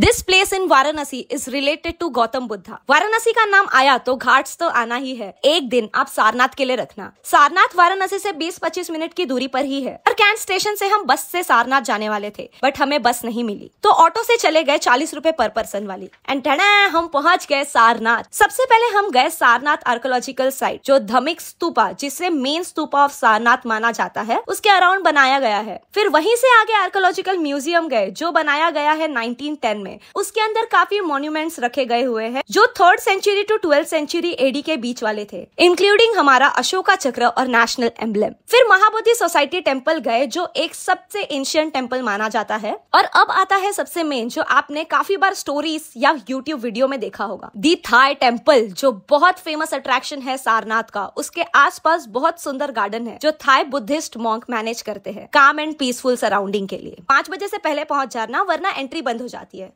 this place in Varanasi is related to Gautam Buddha Varanasi का नाम आया तो घाट तो आना ही है एक दिन आप सारनाथ के लिए रखना सारनाथ वाराणसी से 20-25 मिनट की दूरी पर ही है और कैंट स्टेशन से हम बस से सारनाथ जाने वाले थे बट हमें बस नहीं मिली तो ऑटो से चले गए चालीस रूपए पर पर्सन वाली एंड हम पहुंच गए सारनाथ सबसे पहले हम गए सारनाथ आर्कोलॉजिकल साइट जो धमिक स्तूपा जिसे मेन स्तूपा ऑफ सारनाथ माना जाता है उसके अराउंड बनाया गया है फिर वहीं से आगे आर्कोलॉजिकल म्यूजियम गए जो बनाया गया है नाइनटीन में उसके अंदर काफी मोन्यूमेंट्स रखे गए हुए हैं जो third century to twelfth century AD के बीच वाले थे इंक्लूडिंग हमारा अशोका चक्र और नेशनल एम्बलम फिर महाबोधि सोसाइटी टेम्पल गए जो एक सबसे एंशियंट टेम्पल माना जाता है और अब आता है सबसे मेन जो आपने काफी बार स्टोरीज या यूट्यूब वीडियो में देखा होगा दी थाय टेम्पल जो बहुत फेमस अट्रैक्शन है सारनाथ का उसके आसपास बहुत सुंदर गार्डन है जो थाय बुद्धिस्ट मॉन्क मैनेज करते हैं काम एंड पीसफुल सराउंडिंग के लिए पांच बजे से पहले पहुंच जाना वरना एंट्री बंद हो जाती है